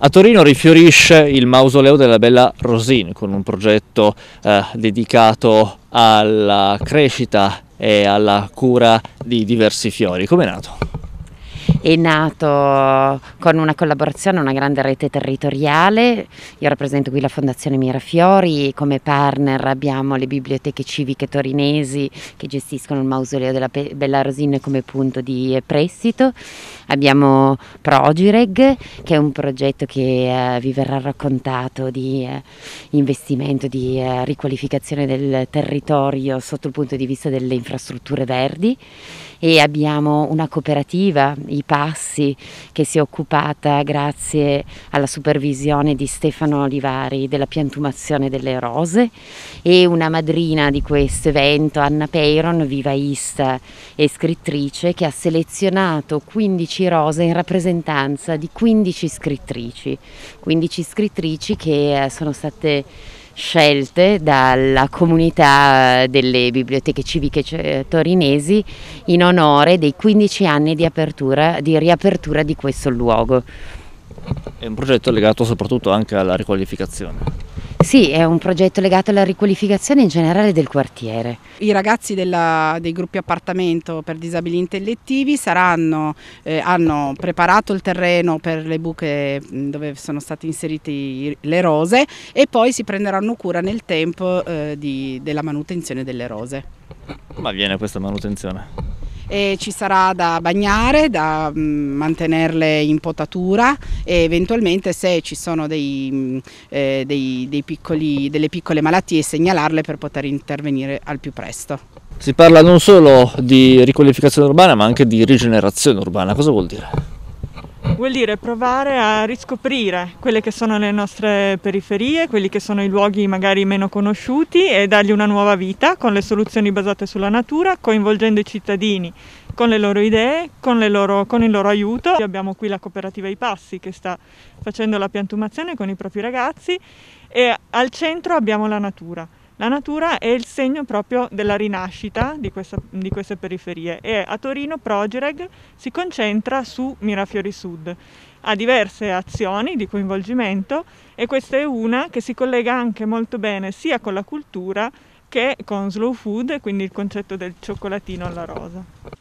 A Torino rifiorisce il mausoleo della bella Rosine con un progetto eh, dedicato alla crescita e alla cura di diversi fiori. Come è nato? è nato con una collaborazione, una grande rete territoriale. Io rappresento qui la Fondazione Mirafiori, come partner abbiamo le biblioteche civiche torinesi che gestiscono il mausoleo della Bella Rosina come punto di prestito. Abbiamo Progireg, che è un progetto che eh, vi verrà raccontato di eh, investimento, di eh, riqualificazione del territorio sotto il punto di vista delle infrastrutture verdi e abbiamo una cooperativa, i Passi che si è occupata grazie alla supervisione di Stefano Olivari della piantumazione delle rose e una madrina di questo evento, Anna Peyron, vivaista e scrittrice che ha selezionato 15 rose in rappresentanza di 15 scrittrici, 15 scrittrici che eh, sono state scelte dalla comunità eh, delle biblioteche civiche cioè, eh, torinesi in onore dei 15 anni di, apertura, di riapertura di questo luogo. È un progetto legato soprattutto anche alla riqualificazione. Sì, è un progetto legato alla riqualificazione in generale del quartiere. I ragazzi della, dei gruppi appartamento per disabili intellettivi saranno, eh, hanno preparato il terreno per le buche mm, dove sono state inserite le rose e poi si prenderanno cura nel tempo eh, di, della manutenzione delle rose. Come avviene questa manutenzione? e ci sarà da bagnare, da mm, mantenerle in potatura e eventualmente se ci sono dei, mm, eh, dei, dei piccoli, delle piccole malattie segnalarle per poter intervenire al più presto. Si parla non solo di riqualificazione urbana ma anche di rigenerazione urbana, cosa vuol dire? Vuol dire provare a riscoprire quelle che sono le nostre periferie, quelli che sono i luoghi magari meno conosciuti e dargli una nuova vita con le soluzioni basate sulla natura, coinvolgendo i cittadini con le loro idee, con, le loro, con il loro aiuto. Abbiamo qui la cooperativa I Passi che sta facendo la piantumazione con i propri ragazzi e al centro abbiamo la natura. La natura è il segno proprio della rinascita di, questa, di queste periferie e a Torino Progereg si concentra su Mirafiori Sud. Ha diverse azioni di coinvolgimento e questa è una che si collega anche molto bene sia con la cultura che con slow food, quindi il concetto del cioccolatino alla rosa.